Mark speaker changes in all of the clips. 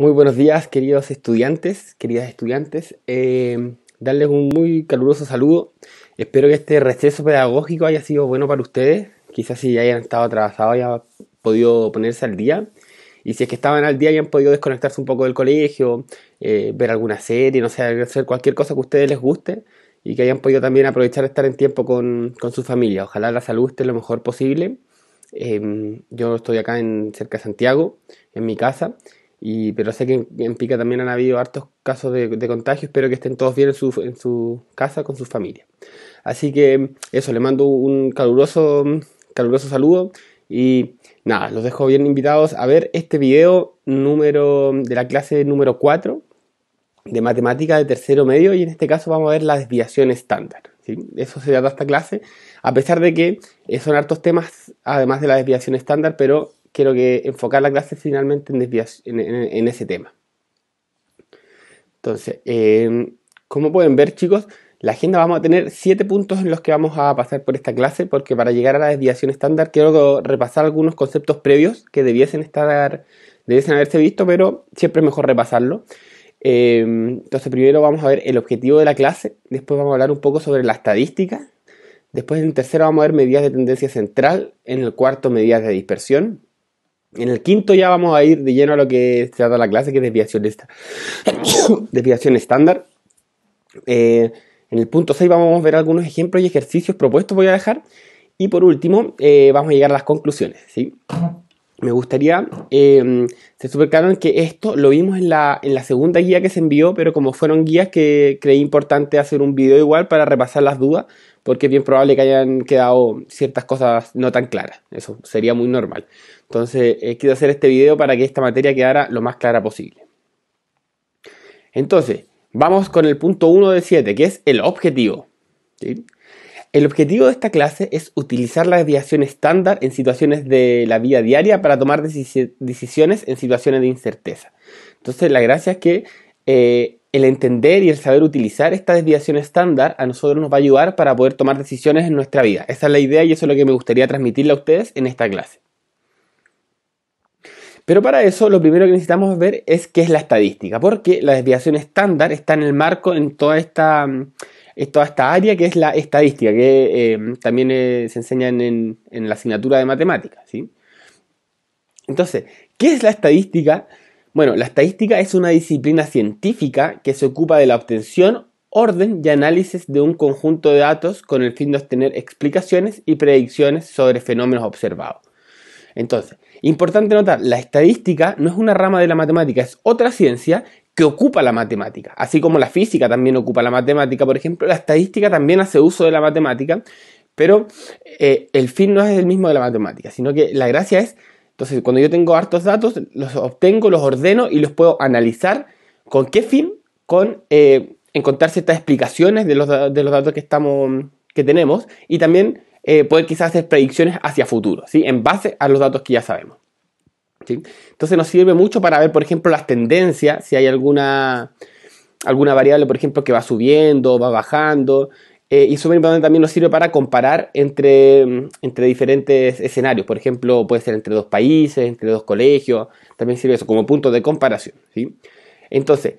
Speaker 1: Muy buenos días, queridos estudiantes, queridas estudiantes. Eh, darles un muy caluroso saludo. Espero que este receso pedagógico haya sido bueno para ustedes. Quizás si ya hayan estado atrasados, hayan podido ponerse al día. Y si es que estaban al día, hayan podido desconectarse un poco del colegio, eh, ver alguna serie, no sé, hacer cualquier cosa que a ustedes les guste. Y que hayan podido también aprovechar estar en tiempo con, su familia. Ojalá la salud esté lo mejor posible. Em, yo estoy acá en, cerca de Santiago, en mi casa pero sé que en, Pica también han habido hartos casos de, contagio. Espero que estén todos bien en su, casa con su familia Así que eso, le mando un caluroso, caluroso saludo. Y nada, los dejo bien invitados a ver este video número de la clase número 4 de matemática de tercero medio y en este caso vamos a ver la desviación estándar. Eso se trata esta clase, a pesar de que son hartos temas además de la desviación estándar, pero quiero que enfocar la clase finalmente en, en, ese tema. Entonces, em, como pueden ver, chicos, la agenda vamos a tener siete puntos en los que vamos a pasar por esta clase, porque para llegar a la desviación estándar quiero repasar algunos conceptos previos que debiesen estar, debiesen haberse visto, pero siempre es mejor repasarlo. Em, entonces, primero vamos a ver el objetivo de la clase, después vamos a hablar un poco sobre la estadística, después en tercero vamos a ver medidas de tendencia central, en el cuarto medidas de dispersión, en el quinto ya vamos a ir de lleno a lo que se da la clase, que es desviación, desviación estándar. Eh, en el punto 6 vamos a ver algunos ejemplos y ejercicios propuestos, voy a dejar. Y por último, eh, vamos a llegar a las conclusiones. Me gustaría eh, se supercaron que esto lo vimos en la, en la segunda guía que se envió, pero como fueron guías que creí importante hacer un video igual para repasar las dudas, porque es bien probable que hayan quedado ciertas cosas no tan claras. Eso sería muy normal. Entonces, eh, quiero hacer este video para que esta materia quedara lo más clara posible. Entonces, vamos con el punto 1 de 7, que es el objetivo. El objetivo de esta clase es utilizar la desviación estándar en situaciones de la vida diaria para tomar decisiones en situaciones de incerteza. Entonces, la gracia es que eh, el entender y el saber utilizar esta desviación estándar a nosotros nos va a ayudar para poder tomar decisiones en nuestra vida. Esa es la idea y eso es lo que me gustaría transmitirle a ustedes en esta clase. Pero para eso lo primero que necesitamos ver es qué es la estadística, porque la desviación estándar está en el marco en toda esta, mm, toda esta área que es la estadística, que em, también eh, se enseña en, la asignatura de matemáticas. Entonces, ¿qué es la estadística? Bueno, la estadística es una disciplina científica que se ocupa de la obtención, orden y análisis de un conjunto de datos con el fin de obtener explicaciones y predicciones sobre fenómenos observados. Entonces, importante notar, la estadística no es una rama de la matemática, es otra ciencia que ocupa la matemática. Así como la física también ocupa la matemática, por ejemplo, la estadística también hace uso de la matemática, pero eh, el fin no es el mismo de la matemática, sino que la gracia es entonces, cuando yo tengo hartos datos, los obtengo, los ordeno y los puedo analizar. ¿Con qué fin? Con eh, encontrar ciertas explicaciones de los, datos que, estamos, que tenemos y también eh, poder quizás hacer predicciones hacia futuro, ¿sí? en base a los datos que ya sabemos. Entonces nos sirve mucho para ver, por ejemplo, las tendencias, si hay alguna, alguna variable, por ejemplo, que va subiendo, va bajando, eh, y súper importante también nos sirve para comparar entre, mm, entre diferentes escenarios. Por ejemplo, puede ser entre dos países, entre dos colegios. También sirve eso como punto de comparación. Entonces,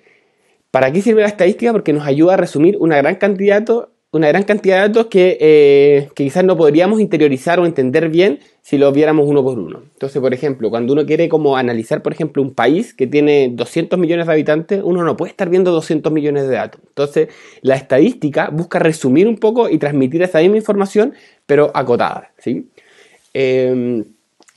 Speaker 1: ¿para qué sirve la estadística? Porque nos ayuda a resumir una gran cantidad, una gran cantidad de datos eh, que, quizás no podríamos interiorizar o entender bien si los viéramos uno por uno. Entonces, por ejemplo, cuando uno quiere como analizar, por ejemplo, un país que tiene 200 millones de habitantes, uno no puede estar viendo 200 millones de datos. Entonces, la estadística busca resumir un poco y transmitir esa misma información, pero acotada, ¿sí? Em,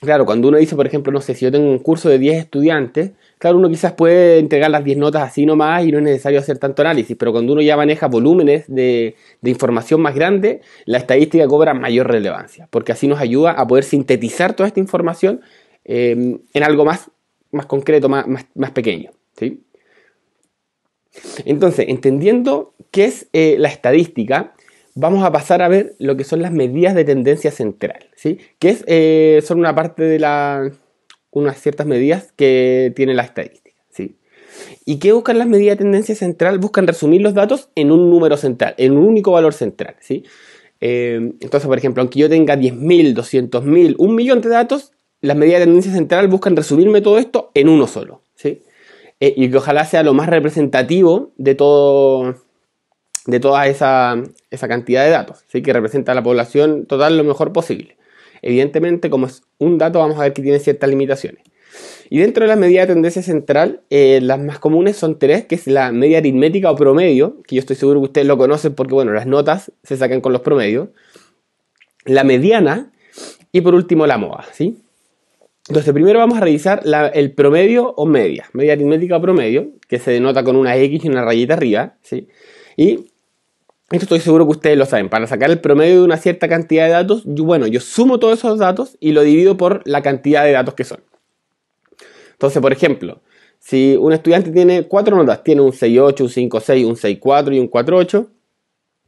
Speaker 1: Claro, cuando uno dice, por ejemplo, no sé, si yo tengo un curso de 10 estudiantes, claro, uno quizás puede entregar las 10 notas así nomás y no es necesario hacer tanto análisis, pero cuando uno ya maneja volúmenes de, información más grande, la estadística cobra mayor relevancia, porque así nos ayuda a poder sintetizar toda esta información em, en algo más, más concreto, más, pequeño. Entonces, entendiendo qué es eh, la estadística, vamos a pasar a ver lo que son las medidas de tendencia central, ¿sí? que eh, son una parte de la, unas ciertas medidas que tiene la estadística. ¿sí? ¿Y qué buscan las medidas de tendencia central? Buscan resumir los datos en un número central, en un único valor central. ¿sí? Eh, entonces, por ejemplo, aunque yo tenga 10.000, 200.000, un millón de datos, las medidas de tendencia central buscan resumirme todo esto en uno solo. ¿sí? Eh, y que ojalá sea lo más representativo de todo de toda esa, cantidad de datos, ¿sí? que representa a la población total lo mejor posible. Evidentemente, como es un dato, vamos a ver que tiene ciertas limitaciones. Y dentro de las medidas de tendencia central, eh, las más comunes son tres, que es la media aritmética o promedio, que yo estoy seguro que ustedes lo conocen porque, bueno, las notas se sacan con los promedios, la mediana y por último la moda, ¿sí? Entonces, primero vamos a revisar el promedio o media, media aritmética o promedio, que se denota con una X y una rayita arriba, ¿sí? Y esto estoy seguro que ustedes lo saben, para sacar el promedio de una cierta cantidad de datos, yo, bueno, yo sumo todos esos datos y lo divido por la cantidad de datos que son. Entonces, por ejemplo, si un estudiante tiene cuatro notas, tiene un 6.8, un 5.6, un 6.4 y un 4.8,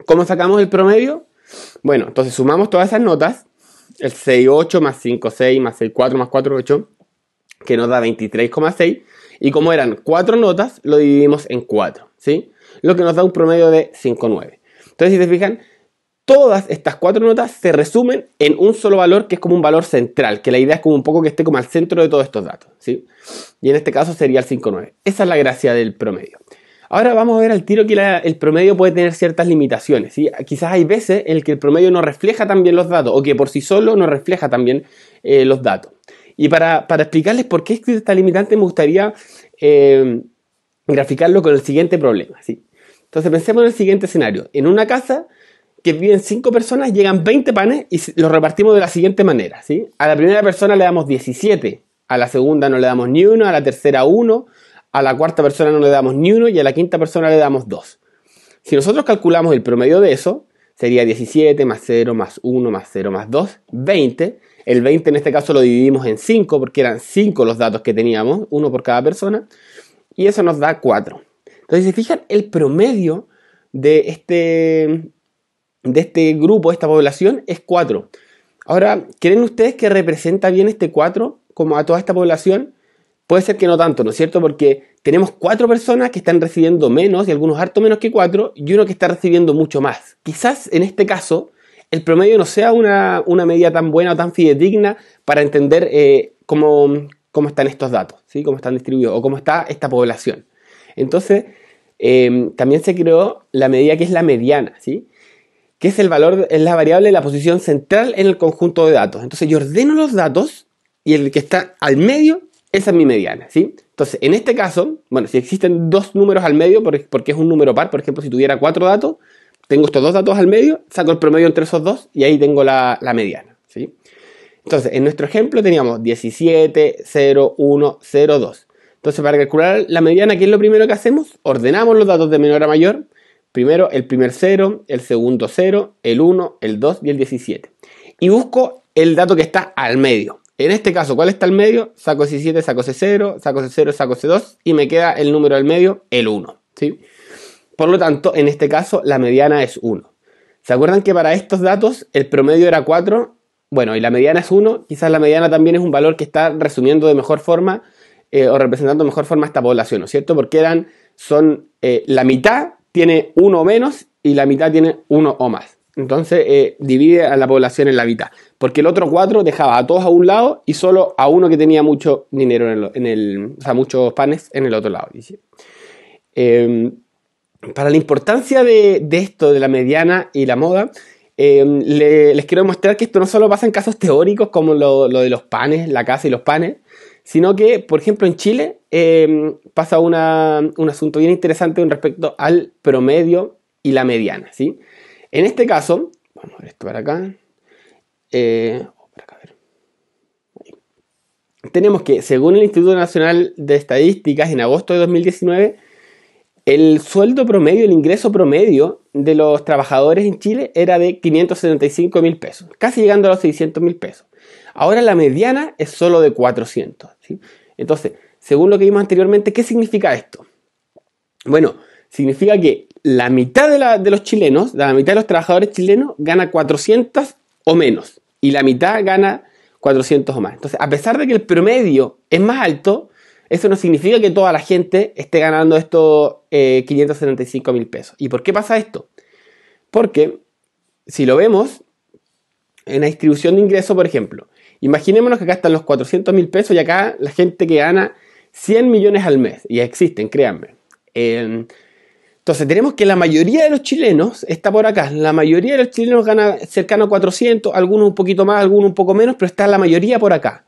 Speaker 1: ¿cómo sacamos el promedio? Bueno, entonces sumamos todas esas notas, el 6.8 más 5.6 más 6.4 más 4.8, que nos da 23,6, y como eran cuatro notas, lo dividimos en 4, ¿sí? Lo que nos da un promedio de 5.9. Entonces, si se fijan, todas estas cuatro notas se resumen en un solo valor que es como un valor central, que la idea es como un poco que esté como al centro de todos estos datos, ¿sí? Y en este caso sería el 5,9. Esa es la gracia del promedio. Ahora vamos a ver al tiro que el promedio puede tener ciertas limitaciones, ¿sí? Quizás hay veces en que el promedio no refleja también los datos, o que por sí solo no refleja también eh, los datos. Y para, explicarles por qué existe esta limitante me gustaría eh, graficarlo con el siguiente problema, ¿sí? Entonces pensemos en el siguiente escenario. En una casa que viven 5 personas, llegan 20 panes y los repartimos de la siguiente manera. A la primera persona le damos 17, a la segunda no le damos ni uno, a la tercera uno, a la cuarta persona no le damos ni uno y a la quinta persona le damos dos. Si nosotros calculamos el promedio de eso, sería 17 más 0 más 1 más 0 más 2, 20. El 20 en este caso lo dividimos en 5 porque eran 5 los datos que teníamos, uno por cada persona, y eso nos da 4. Entonces, si fijan, el promedio de este, de este grupo, esta población, es 4. Ahora, ¿creen ustedes que representa bien este 4 como a toda esta población? Puede ser que no tanto, ¿no es cierto? Porque tenemos 4 personas que están recibiendo menos, y algunos harto menos que 4 y uno que está recibiendo mucho más. Quizás en este caso el promedio no sea una, medida tan buena o tan fidedigna para entender eh, cómo, están estos datos, ¿sí? cómo están distribuidos o cómo está esta población. Entonces, em, también se creó la medida que es la mediana, ¿sí? Que es el valor, es la variable de la posición central en el conjunto de datos. Entonces, yo ordeno los datos y el que está al medio, esa es mi mediana, ¿sí? Entonces, en este caso, bueno, si existen dos números al medio, porque es un número par, por ejemplo, si tuviera cuatro datos, tengo estos dos datos al medio, saco el promedio entre esos dos y ahí tengo la, la mediana, ¿sí? Entonces, en nuestro ejemplo teníamos 17, 0, 1, 0, 2. Entonces, para calcular la mediana, ¿qué es lo primero que hacemos? Ordenamos los datos de menor a mayor. Primero el primer 0, el segundo 0, el 1, el 2 y el 17. Y busco el dato que está al medio. En este caso, ¿cuál está al medio? Saco 17, saco ese 0, saco ese 0, saco ese 2 y me queda el número al medio, el 1. Por lo tanto, en este caso, la mediana es 1. ¿Se acuerdan que para estos datos el promedio era 4? Bueno, y la mediana es 1. Quizás la mediana también es un valor que está resumiendo de mejor forma eh, o representando mejor forma esta población, ¿no es cierto? Porque eran, son, eh, la mitad tiene uno menos y la mitad tiene uno o más. Entonces eh, divide a la población en la mitad, porque el otro cuatro dejaba a todos a un lado y solo a uno que tenía mucho dinero, en el, o sea, muchos panes en el otro lado. Em, para la importancia de, esto, de la mediana y la moda, em, les quiero mostrar que esto no solo pasa en casos teóricos como lo, de los panes, la casa y los panes, sino que, por ejemplo, en Chile em, pasa un asunto bien interesante con respecto al promedio y la mediana. ¿sí? En este caso, vamos a ver esto para acá. Eh, oh, Tenemos que, según el Instituto Nacional de Estadísticas, en agosto de 2019, el sueldo promedio, el ingreso promedio de los trabajadores en Chile era de 575 mil pesos, casi llegando a los 600 mil pesos. Ahora la mediana es solo de 400. ¿sí? Entonces, según lo que vimos anteriormente, ¿qué significa esto? Bueno, significa que la mitad de, los chilenos, la mitad de los trabajadores chilenos gana 400 o menos y la mitad gana 400 o más. Entonces, a pesar de que el promedio es más alto, eso no significa que toda la gente esté ganando estos eh, 575 mil pesos. ¿Y por qué pasa esto? Porque si lo vemos, en la distribución de ingresos, por ejemplo. Imaginémonos que acá están los 400 mil pesos y acá la gente que gana 100 millones al mes, y existen, créanme. entonces tenemos que la mayoría de los chilenos está por acá, la mayoría de los chilenos gana cercano a 400, algunos un poquito más, algunos un poco menos, pero está la mayoría por acá.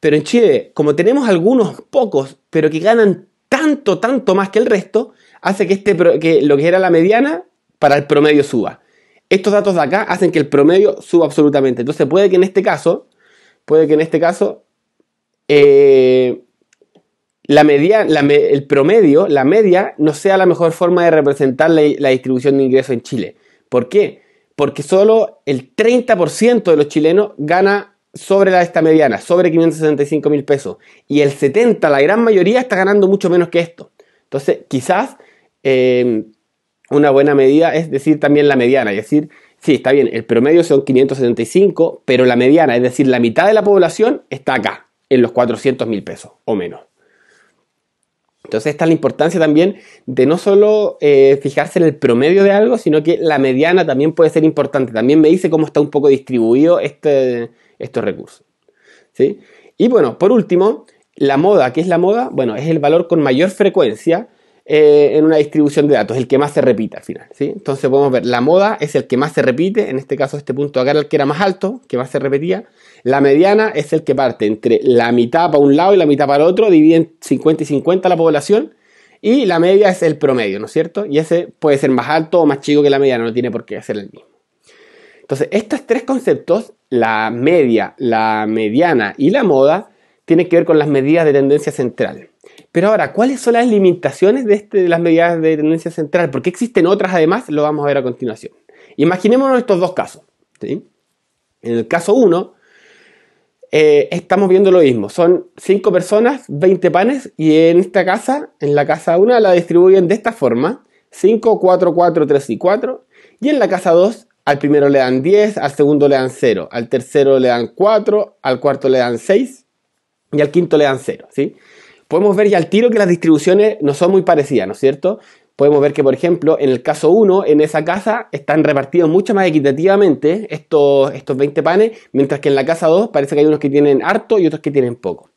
Speaker 1: Pero en Chile, como tenemos algunos pocos, pero que ganan tanto, tanto más que el resto, hace que, este, que lo que era la mediana para el promedio suba. Estos datos de acá hacen que el promedio suba absolutamente. Entonces puede que en este caso, puede que en este caso, eh, la media, el promedio, la media, no sea la mejor forma de representar la, distribución de ingresos en Chile. ¿Por qué? Porque solo el 30% de los chilenos gana sobre la, esta mediana, sobre 565 mil pesos. Y el 70, la gran mayoría, está ganando mucho menos que esto. Entonces, quizás eh, una buena medida es decir también la mediana, es decir, sí, está bien, el promedio son 575, pero la mediana, es decir, la mitad de la población está acá, en los 400 mil pesos o menos. Entonces, esta es la importancia también de no solo eh, fijarse en el promedio de algo, sino que la mediana también puede ser importante. También me dice cómo está un poco distribuido este, estos recursos. ¿sí? Y bueno, por último, la moda. ¿Qué es la moda? Bueno, es el valor con mayor frecuencia eh, en una distribución de datos, el que más se repite al final. ¿sí? Entonces podemos ver, la moda es el que más se repite, en este caso este punto acá era el que era más alto, que más se repetía. La mediana es el que parte entre la mitad para un lado y la mitad para el otro, dividen 50 y 50 la población. Y la media es el promedio, ¿no es cierto? Y ese puede ser más alto o más chico que la mediana, no tiene por qué ser el mismo. Entonces, estos tres conceptos, la media, la mediana y la moda, tienen que ver con las medidas de tendencia central. Pero ahora, ¿cuáles son las limitaciones este, de, las medidas de tendencia central? Porque existen otras además, lo vamos a ver a continuación. Imaginémonos estos dos casos. En el caso 1, eh, estamos viendo lo mismo. Son 5 personas, 20 panes, y en esta casa, en la casa 1, la distribuyen de esta forma. 5, 4, 4, 3 y 4. Y en la casa 2, al primero le dan 10, al segundo le dan 0, al tercero le dan 4, al cuarto le dan 6 y al quinto le dan 0. ¿sí? podemos ver ya al tiro que las distribuciones no son muy parecidas, ¿no es cierto? Podemos ver que, por ejemplo, en el caso 1, en esa casa están repartidos mucho más equitativamente estos, estos 20 panes, mientras que en la casa 2 parece que hay unos que tienen harto y otros que tienen poco.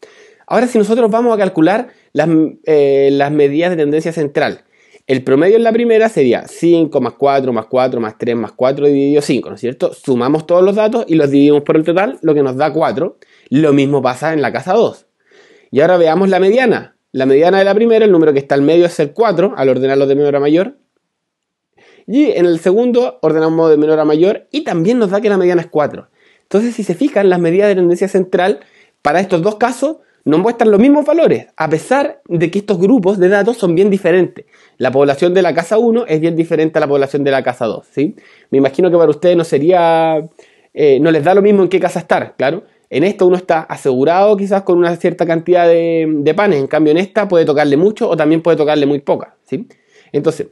Speaker 1: Ahora, si nosotros vamos a calcular las, eh, las medidas de tendencia central, el promedio en la primera sería 5 más 4 más 4 más 3 más 4 dividido 5, ¿no es cierto? Sumamos todos los datos y los dividimos por el total, lo que nos da 4. Lo mismo pasa en la casa 2. Y ahora veamos la mediana. La mediana de la primera, el número que está al medio es el 4, al ordenarlo de menor a mayor. Y en el segundo ordenamos de menor a mayor y también nos da que la mediana es 4. Entonces, si se fijan, las medidas de tendencia central para estos dos casos nos muestran los mismos valores, a pesar de que estos grupos de datos son bien diferentes. La población de la casa 1 es bien diferente a la población de la casa 2, ¿sí? Me imagino que para ustedes no sería... Eh, no les da lo mismo en qué casa estar, claro, en esto uno está asegurado quizás con una cierta cantidad de, panes, en cambio en esta puede tocarle mucho o también puede tocarle muy poca. ¿sí? Entonces,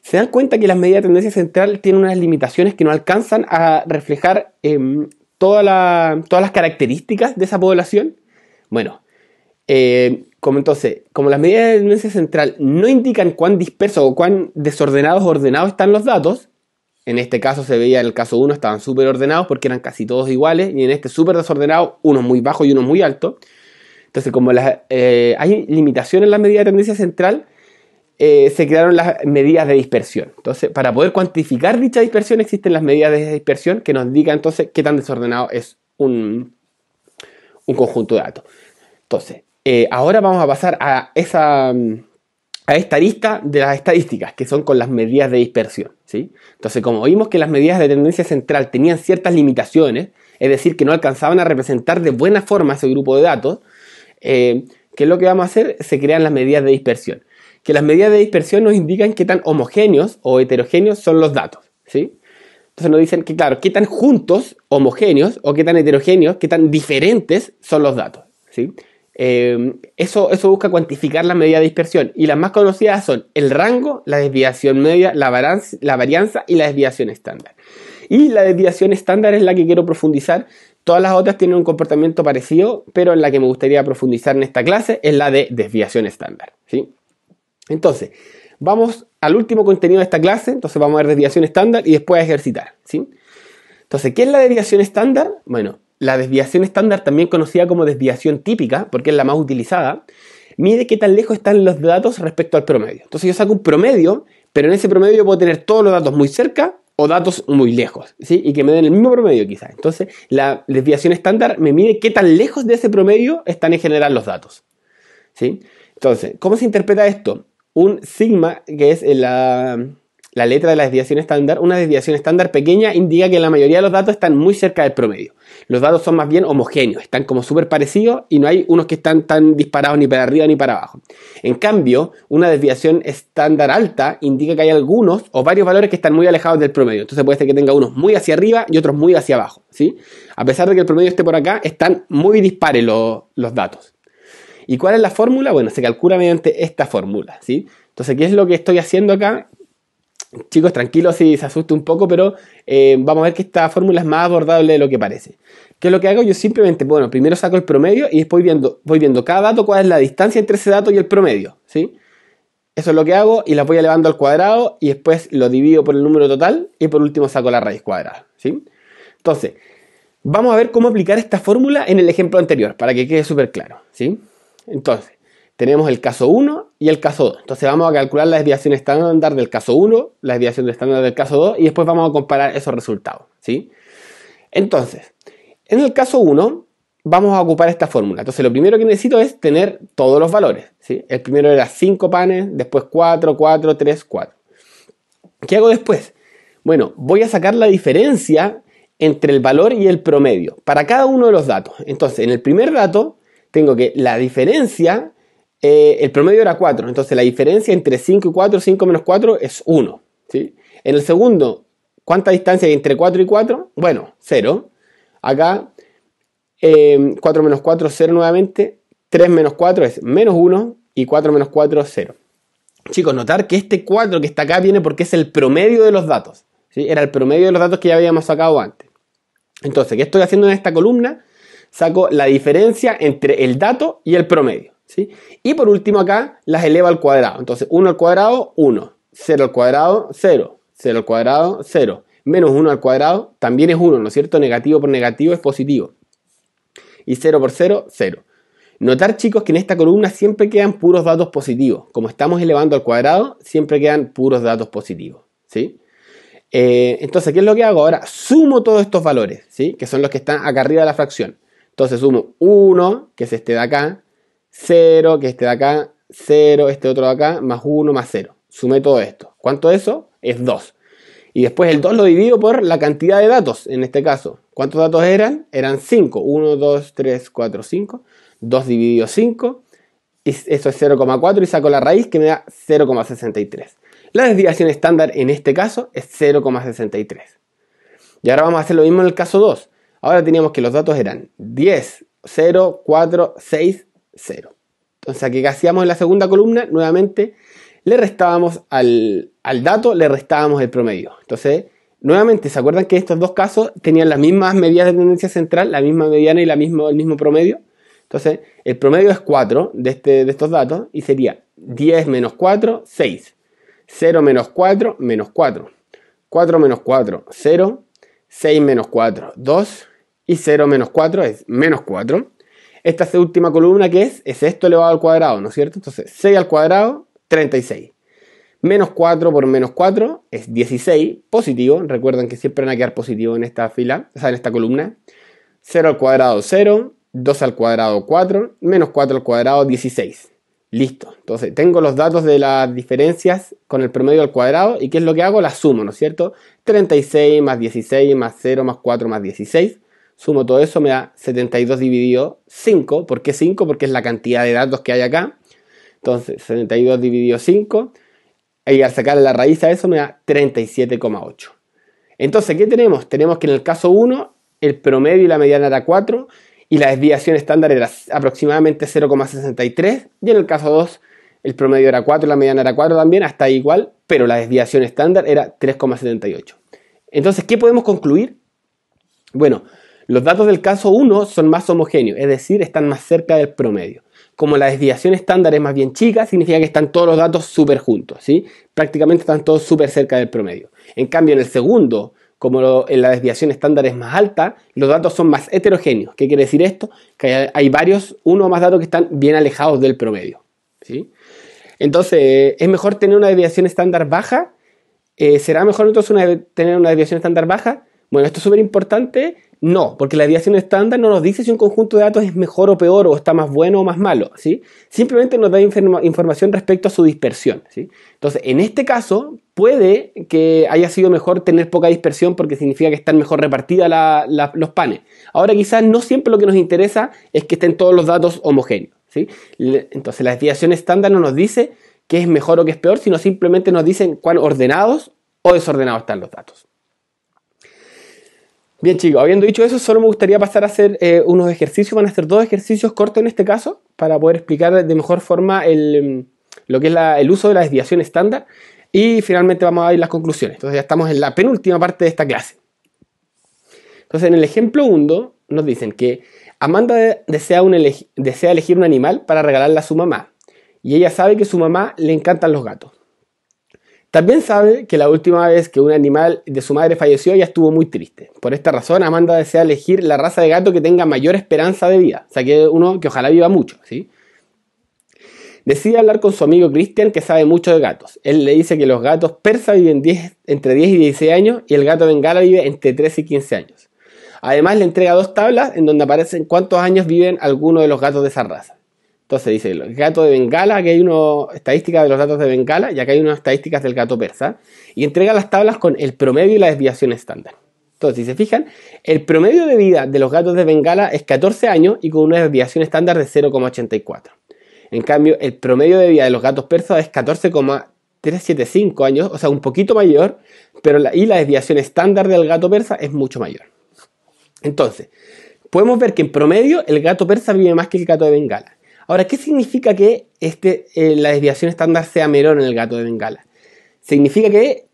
Speaker 1: se dan cuenta que las medidas de tendencia central tienen unas limitaciones que no alcanzan a reflejar em, todas las características de esa población. Bueno, eh, como entonces, como las medidas de tendencia central no indican cuán dispersos o cuán desordenados o ordenados están los datos, en este caso se veía en el caso 1 estaban súper ordenados porque eran casi todos iguales y en este súper desordenado uno muy bajo y uno muy alto. Entonces como eh, hay limitaciones en la medida de tendencia central, eh, se crearon las medidas de dispersión. Entonces para poder cuantificar dicha dispersión existen las medidas de dispersión que nos indican entonces qué tan desordenado es un, conjunto de datos. Entonces, eh, ahora vamos a pasar a esta lista de las estadísticas que son con las medidas de dispersión. Entonces, como vimos que las medidas de tendencia central tenían ciertas limitaciones, es decir, que no alcanzaban a representar de buena forma ese grupo de datos, eh, ¿qué es lo que vamos a hacer? Se crean las medidas de dispersión. Que las medidas de dispersión nos indican qué tan homogéneos o heterogéneos son los datos, Entonces nos dicen que, claro, qué tan juntos, homogéneos, o qué tan heterogéneos, qué tan diferentes son los datos, eh, eso, eso busca cuantificar la medida de dispersión y las más conocidas son el rango, la desviación media, la, varianza, la varianza y la desviación estándar. Y la desviación estándar es la que quiero profundizar. Todas las otras tienen un comportamiento parecido, pero en la que me gustaría profundizar en esta clase es la de desviación estándar. Entonces, vamos al último contenido de esta clase, entonces vamos a ver desviación estándar y después a ejercitar. ¿sí? Entonces, ¿qué es la desviación estándar? Bueno, la desviación estándar, también conocida como desviación típica, porque es la más utilizada, mide qué tan lejos están los datos respecto al promedio. Entonces yo saco un promedio, pero en ese promedio yo puedo tener todos los datos muy cerca o datos muy lejos, ¿sí? Y que me den el mismo promedio quizás. Entonces la desviación estándar me mide qué tan lejos de ese promedio están en general los datos, ¿sí? Entonces, ¿cómo se interpreta esto? Un sigma, que es la la letra de la desviación estándar, una desviación estándar pequeña indica que la mayoría de los datos están muy cerca del promedio. Los datos son más bien homogéneos, están como súper parecidos y no hay unos que están tan disparados ni para arriba ni para abajo. En cambio, una desviación estándar alta indica que hay algunos o varios valores que están muy alejados del promedio. Entonces puede ser que tenga unos muy hacia arriba y otros muy hacia abajo. ¿sí? A pesar de que el promedio esté por acá, están muy dispares los, datos. ¿Y cuál es la fórmula? Bueno, se calcula mediante esta fórmula. ¿sí? Entonces, ¿qué es lo que estoy haciendo acá? chicos, tranquilos si se asusta un poco, pero eh, vamos a ver que esta fórmula es más abordable de lo que parece. ¿Qué es lo que hago? Yo simplemente, bueno, primero saco el promedio y después viendo, voy viendo cada dato cuál es la distancia entre ese dato y el promedio, ¿sí? Eso es lo que hago y la voy elevando al cuadrado y después lo divido por el número total y por último saco la raíz cuadrada, ¿sí? Entonces, vamos a ver cómo aplicar esta fórmula en el ejemplo anterior para que quede súper claro, ¿sí? Entonces, tenemos el caso 1 y el caso 2. Entonces vamos a calcular la desviación estándar del caso 1, la desviación estándar del caso 2 y después vamos a comparar esos resultados. ¿sí? Entonces, en el caso 1 vamos a ocupar esta fórmula. Entonces lo primero que necesito es tener todos los valores. ¿sí? El primero era 5 panes, después 4, 4, 3, 4. ¿Qué hago después? Bueno, voy a sacar la diferencia entre el valor y el promedio para cada uno de los datos. Entonces, en el primer dato tengo que la diferencia eh, el promedio era 4. Entonces la diferencia entre 5 y 4, 5 menos 4 es 1. En el segundo, ¿cuánta distancia hay entre 4 y 4? Bueno, 0. Acá 4 eh, menos 4 es 0 nuevamente. 3 menos 4 es menos 1 y 4 menos 4 es 0. Chicos, notar que este 4 que está acá viene porque es el promedio de los datos. Era el promedio de los datos que ya habíamos sacado antes. Entonces, ¿qué estoy haciendo en esta columna? Saco la diferencia entre el dato y el promedio. Y por último acá las eleva al cuadrado. Entonces 1 al cuadrado, 1. 0 al cuadrado, 0. 0 al cuadrado, 0. Menos 1 al cuadrado también es 1, ¿no es cierto? Negativo por negativo es positivo. Y 0 por 0, 0. Notar chicos que en esta columna siempre quedan puros datos positivos. Como estamos elevando al cuadrado, siempre quedan puros datos positivos. ¿sí? Eh, entonces, ¿qué es lo que hago ahora? Sumo todos estos valores, ¿sí? que son los que están acá arriba de la fracción. Entonces sumo 1, que es este de acá, 0, que este de acá, 0, este otro de acá, más 1, más 0. Sumé todo esto. ¿Cuánto eso? Es 2. Y después el 2 lo divido por la cantidad de datos, en este caso. ¿Cuántos datos eran? Eran 5. 1, 2, 3, 4, 5. 2 dividido 5. eso es 0,4 y saco la raíz que me da 0,63. La desviación estándar en este caso es 0,63. Y ahora vamos a hacer lo mismo en el caso 2. Ahora teníamos que los datos eran 10, 0, 4, 6, 0. Entonces aquí que hacíamos en la segunda columna, nuevamente le restábamos al, dato, le restábamos el promedio. Entonces, nuevamente, ¿se acuerdan que estos dos casos tenían las mismas medidas de tendencia central, la misma mediana y el mismo promedio? Entonces, el promedio es 4 de, este, de estos datos y sería 10 menos 4, 6. 0 menos 4, menos 4. 4 menos 4, 0. 6 menos 4, 2. Y 0 menos 4 es menos 4 esta última columna que es, es esto elevado al cuadrado, ¿no es cierto? Entonces, 6 al cuadrado, 36. Menos 4 por menos 4 es 16, positivo, recuerden que siempre van a quedar positivos en esta fila, o sea, en esta columna. 0 al cuadrado, 0, 2 al cuadrado, 4, menos 4 al cuadrado, 16. Listo, entonces tengo los datos de las diferencias con el promedio al cuadrado y ¿qué es lo que hago? La sumo, ¿no es cierto? 36 más 16 más 0 más 4 más 16 Sumo todo eso, me da 72 dividido 5. ¿Por qué 5? Porque es la cantidad de datos que hay acá. Entonces, 72 dividido 5. Y al sacar la raíz a eso me da 37,8. Entonces, ¿qué tenemos? Tenemos que en el caso 1, el promedio y la mediana era 4 y la desviación estándar era aproximadamente 0,63. Y en el caso 2, el promedio era 4, y la mediana era 4 también, hasta igual, pero la desviación estándar era 3,78. Entonces, ¿qué podemos concluir? Bueno, los datos del caso 1 son más homogéneos, es decir, están más cerca del promedio. Como la desviación estándar es más bien chica, significa que están todos los datos súper juntos, ¿sí? Prácticamente están todos súper cerca del promedio. En cambio, en el segundo, como la desviación estándar es más alta, los datos son más heterogéneos. ¿Qué quiere decir esto? Que hay, varios, uno o más datos que están bien alejados del promedio, ¿sí? Entonces, es mejor tener una desviación estándar baja. Eh, ¿Será mejor entonces tener una desviación estándar baja? Bueno, esto es súper importante no, porque la desviación estándar no nos dice si un conjunto de datos es mejor o peor o está más bueno o más malo, ¿sí? Simplemente nos da información respecto a su dispersión, Entonces, en este caso, puede que haya sido mejor tener poca dispersión porque significa que están mejor repartidas los panes. Ahora, quizás no siempre lo que nos interesa es que estén todos los datos homogéneos, Entonces, la desviación estándar no nos dice qué es mejor o qué es peor, sino simplemente nos dicen cuán ordenados o desordenados están los datos. Bien chicos, habiendo dicho eso, solo me gustaría pasar a hacer eh, unos ejercicios, van a hacer dos ejercicios cortos en este caso, para poder explicar de mejor forma mm, lo que es el uso de la desviación estándar y finalmente vamos a ir las conclusiones. Entonces ya estamos en la penúltima parte de esta clase. Entonces en el ejemplo 1 nos dicen que Amanda desea, desea elegir un animal para regalarle a su mamá y ella sabe que su mamá le encantan los gatos. También sabe que la última vez que un animal de su madre falleció ya estuvo muy triste. Por esta razón, Amanda desea elegir la raza de gato que tenga mayor esperanza de vida, o sea, que uno que ojalá viva mucho, ¿sí? Decide hablar con su amigo Christian, que sabe mucho de gatos. Él le dice que los gatos persa viven entre 10 y 16 años y el gato bengala vive entre 3 y 15 años. Además, le entrega dos tablas en donde aparecen cuántos años viven algunos de los gatos de esa raza. Entonces dice, el gato de Bengala, que hay una estadística de los datos de Bengala y acá hay unas estadísticas del gato persa. Y entrega las tablas con el promedio y la desviación estándar. Entonces, si se fijan, el promedio de vida de los gatos de Bengala es 14 años y con una desviación estándar de 0,84. En cambio, el promedio de vida de los gatos persas es 14,375 años, o sea, un poquito mayor, pero y la desviación estándar del gato persa es mucho mayor. Entonces, podemos ver que en promedio el gato persa vive más que el gato de Bengala. Ahora, ¿qué significa que este, eh, la desviación estándar sea menor en el gato de Bengala? Significa que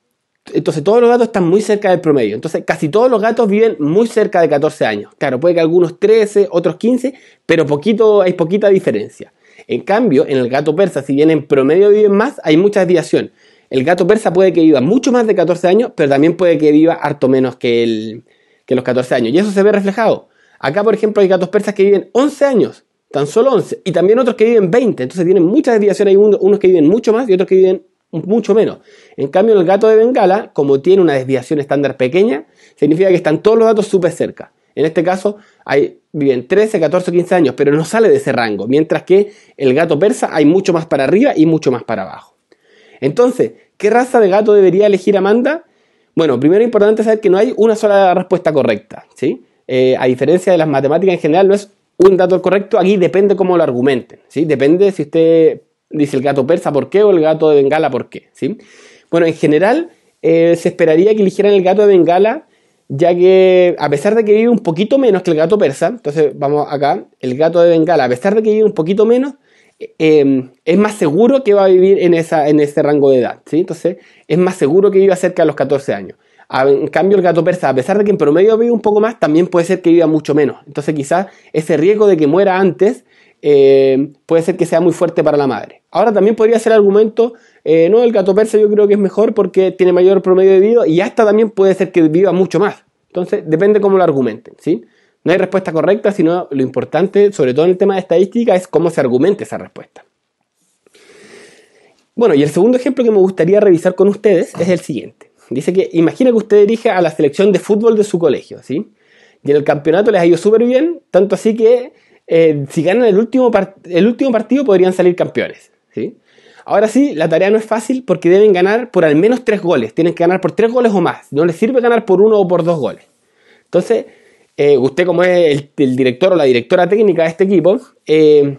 Speaker 1: entonces todos los gatos están muy cerca del promedio. Entonces casi todos los gatos viven muy cerca de 14 años. Claro, puede que algunos 13, otros 15, pero poquito, hay poquita diferencia. En cambio, en el gato persa, si bien en promedio viven más, hay mucha desviación. El gato persa puede que viva mucho más de 14 años, pero también puede que viva harto menos que, que los 14 años. Y eso se ve reflejado. Acá, por ejemplo, hay gatos persas que viven 11 años tan solo 11. Y también otros que viven 20, entonces tienen mucha desviación. Hay unos que viven mucho más y otros que viven mucho menos. En cambio, el gato de Bengala, como tiene una desviación estándar pequeña, significa que están todos los datos súper cerca. En este caso, hay, viven 13, 14, 15 años, pero no sale de ese rango. Mientras que el gato persa hay mucho más para arriba y mucho más para abajo. Entonces, ¿qué raza de gato debería elegir Amanda? Bueno, primero es importante saber que no hay una sola respuesta correcta. ¿sí? Eh, a diferencia de las matemáticas en general, no es un dato correcto aquí depende cómo lo argumenten, ¿sí? Depende si usted dice el gato persa por qué o el gato de Bengala por qué, ¿sí? Bueno, en general eh, se esperaría que eligieran el gato de Bengala ya que a pesar de que vive un poquito menos que el gato persa, entonces vamos acá, el gato de Bengala, a pesar de que vive un poquito menos, eh, em, es más seguro que va a vivir en, esa, en ese rango de edad, ¿sí? Entonces es más seguro que viva cerca de los 14 años. En cambio, el gato persa, a pesar de que en promedio vive un poco más, también puede ser que viva mucho menos. Entonces, quizás ese riesgo de que muera antes eh, puede ser que sea muy fuerte para la madre. Ahora también podría ser argumento, eh, no, el gato persa yo creo que es mejor porque tiene mayor promedio de vida y hasta también puede ser que viva mucho más. Entonces, depende cómo lo argumenten, ¿sí? No hay respuesta correcta, sino lo importante, sobre todo en el tema de estadística, es cómo se argumenta esa respuesta. Bueno, y el segundo ejemplo que me gustaría revisar con ustedes es el siguiente. Dice que imagina que usted dirige a la selección de fútbol de su colegio, ¿sí? Y en el campeonato les ha ido súper bien, tanto así que eh, si ganan el último, el último partido podrían salir campeones, ¿sí? Ahora sí, la tarea no es fácil porque deben ganar por al menos tres goles. Tienen que ganar por tres goles o más. No les sirve ganar por uno o por dos goles. Entonces, eh, usted como es el, director o la directora técnica de este equipo, eh,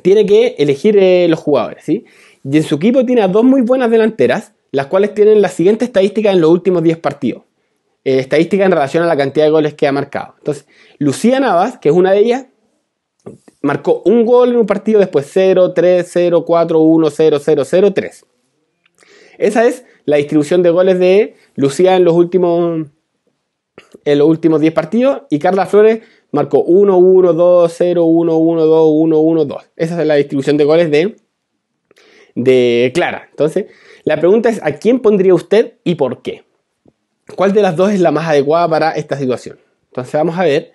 Speaker 1: tiene que elegir los jugadores. ¿sí? Y en su equipo tiene a dos muy buenas delanteras las cuales tienen la siguiente estadística en los últimos 10 partidos. Eh, estadística en relación a la cantidad de goles que ha marcado. Entonces, Lucía Navas, que es una de ellas, marcó un gol en un partido, después 0, 3, 0, 4, 1, 0, 0, 0, 3. Esa es la distribución de goles de Lucía en los últimos en los últimos 10 partidos y Carla Flores marcó 1, 1, 2, 0, 1, 1, 2, 1, 1, 2. Esa es la distribución de goles de, de Clara. Entonces, la pregunta es, ¿a quién pondría usted y por qué? ¿Cuál de las dos es la más adecuada para esta situación? Entonces vamos a ver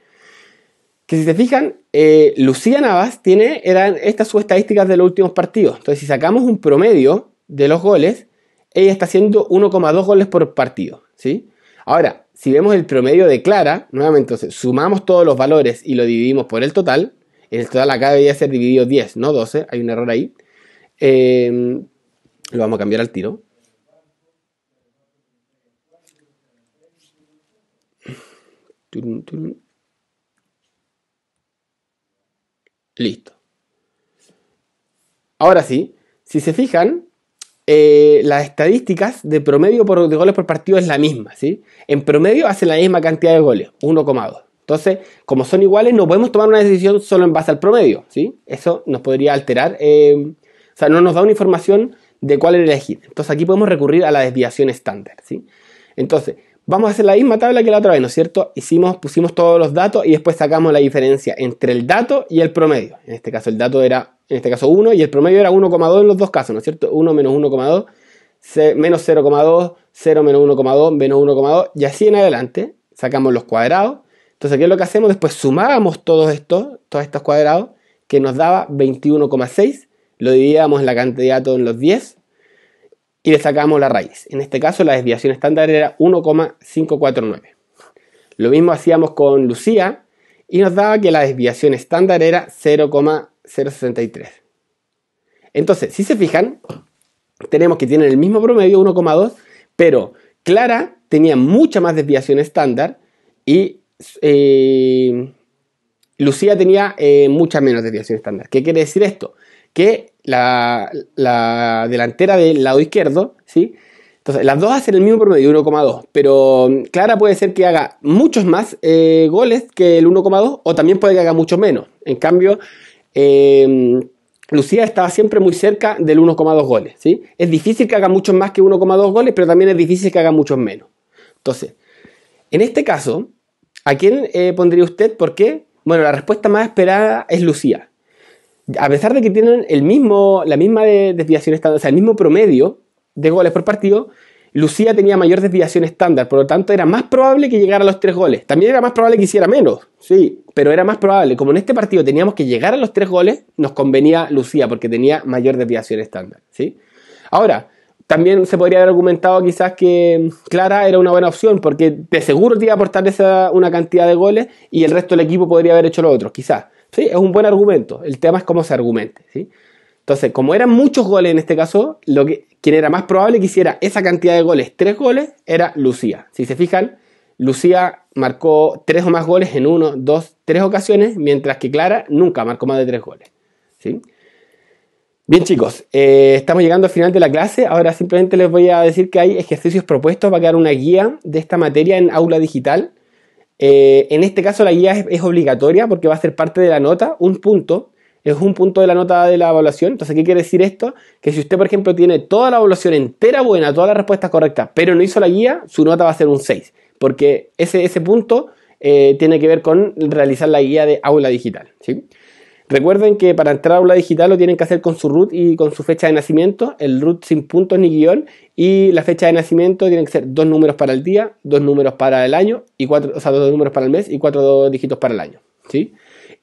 Speaker 1: que si se fijan, eh, Lucía Navas tiene, eran estas sus estadísticas de los últimos partidos. Entonces si sacamos un promedio de los goles, ella está haciendo 1,2 goles por partido. ¿sí? Ahora, si vemos el promedio de Clara, nuevamente sumamos todos los valores y lo dividimos por el total, el total acá debería ser dividido 10, no 12, hay un error ahí. Eh, lo vamos a cambiar al tiro. Listo. Ahora sí, si se fijan, eh, las estadísticas de promedio por, de goles por partido es la misma. ¿sí? En promedio hacen la misma cantidad de goles, 1,2. Entonces, como son iguales, no podemos tomar una decisión solo en base al promedio. ¿sí? Eso nos podría alterar. Eh, o sea, no nos da una información de cuál elegir. Entonces aquí podemos recurrir a la desviación estándar, ¿sí? Entonces, vamos a hacer la misma tabla que la otra vez, ¿no es cierto? Hicimos, pusimos todos los datos y después sacamos la diferencia entre el dato y el promedio. En este caso el dato era, en este caso 1 y el promedio era 1,2 en los dos casos, ¿no es cierto? 1 menos 1,2, menos 0,2, 0 menos 1,2, menos 1,2 y así en adelante. Sacamos los cuadrados. Entonces, ¿qué es lo que hacemos? Después sumábamos todos estos, todos estos cuadrados que nos daba 21,6 lo dividíamos la cantidad datos en los 10 y le sacábamos la raíz. En este caso la desviación estándar era 1,549. Lo mismo hacíamos con Lucía y nos daba que la desviación estándar era 0,063. Entonces, si se fijan, tenemos que tienen el mismo promedio, 1,2, pero Clara tenía mucha más desviación estándar y eh, Lucía tenía eh, mucha menos desviación estándar. ¿Qué quiere decir esto? que la, delantera del lado izquierdo, ¿sí? Entonces, las dos hacen el mismo promedio, 1,2. Pero mm, Clara puede ser que haga muchos más eh, goles que el 1,2 o también puede que haga mucho menos. En cambio, eh, Lucía estaba siempre muy cerca del 1,2 goles. ¿sí? Es difícil que haga muchos más que 1,2 goles, pero también es difícil que haga muchos menos. Entonces, en este caso, ¿a quién eh, pondría usted? ¿Por qué? Bueno, la respuesta más esperada es Lucía a pesar de que tienen el mismo, la misma desviación estándar, o sea, el mismo promedio de goles por partido, Lucía tenía mayor desviación estándar, por lo tanto era más probable que llegara a los tres goles. También era más probable que hiciera menos, sí, pero era más probable. Como en este partido teníamos que llegar a los tres goles, nos convenía Lucía porque tenía mayor desviación estándar, ¿sí? Ahora, también se podría haber argumentado quizás que Clara era una buena opción porque de seguro te iba a aportar esa, una cantidad de goles y el resto del equipo podría haber hecho lo otro, quizás. Sí, es un buen argumento. El tema es cómo se argumente. ¿sí? Entonces, como eran muchos goles en este caso, lo que, quien era más probable que hiciera esa cantidad de goles, tres goles, era Lucía. Si se fijan, Lucía marcó tres o más goles en uno, dos, tres ocasiones, mientras que Clara nunca marcó más de tres goles. ¿sí? Bien chicos, eh, estamos llegando al final de la clase. Ahora simplemente les voy a decir que hay ejercicios propuestos para crear una guía de esta materia en aula digital. Eh, en este caso la guía es, obligatoria porque va a ser parte de la nota, un punto, es un punto de la nota de la evaluación. Entonces, ¿qué quiere decir esto? Que si usted, por ejemplo, tiene toda la evaluación entera buena, todas las respuestas correctas, pero no hizo la guía, su nota va a ser un 6, porque ese, ese punto eh, tiene que ver con realizar la guía de aula digital. ¿sí? Recuerden que para entrar a aula digital lo tienen que hacer con su root y con su fecha de nacimiento, el root sin puntos ni guión, y la fecha de nacimiento tienen que ser dos números para el día, dos números para el año, y cuatro, o dos números para el mes y cuatro dígitos para el año. ¿sí?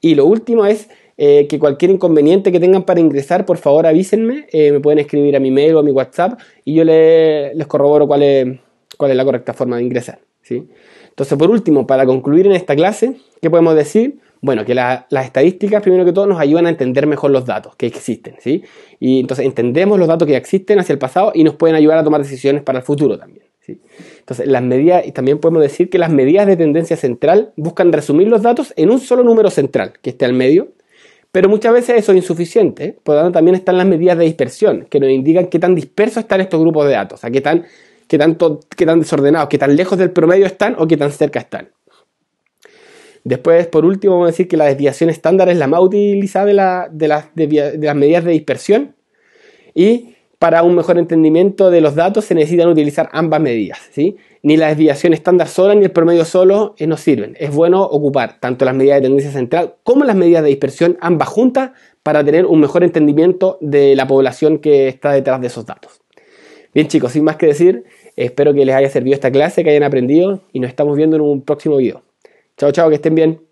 Speaker 1: Y lo último es eh, que cualquier inconveniente que tengan para ingresar, por favor avísenme, eh, me pueden escribir a mi mail o a mi WhatsApp y yo les corroboro cuál es, cuál es la correcta forma de ingresar. ¿sí? Entonces, por último, para concluir en esta clase, ¿qué podemos decir? Bueno, que las estadísticas, primero que todo, nos ayudan a entender mejor los datos que existen, ¿sí? Y entonces entendemos los datos que existen hacia el pasado y nos pueden ayudar a tomar decisiones para el futuro también, ¿sí? Entonces, las medidas, y también podemos decir que las medidas de tendencia central buscan resumir los datos en un solo número central, que esté al medio, pero muchas veces eso es insuficiente, ¿eh? por lo tanto también están las medidas de dispersión, que nos indican qué tan dispersos están estos grupos de datos, o sea, qué tan, qué, qué tan desordenados, qué tan lejos del promedio están o qué tan cerca están. Después, por último, vamos a decir que la desviación estándar es la más utilizada de, las, medidas de dispersión. Y para un mejor entendimiento de los datos se necesitan utilizar ambas medidas. Ni la desviación estándar sola ni el promedio solo eh, nos sirven. Es bueno ocupar tanto las medidas de tendencia central como las medidas de dispersión, ambas juntas, para tener un mejor entendimiento de la población que está detrás de esos datos. Bien chicos, sin más que decir, espero que les haya servido esta clase, que hayan aprendido y nos estamos viendo en un próximo video. Chao, chao, que estén bien.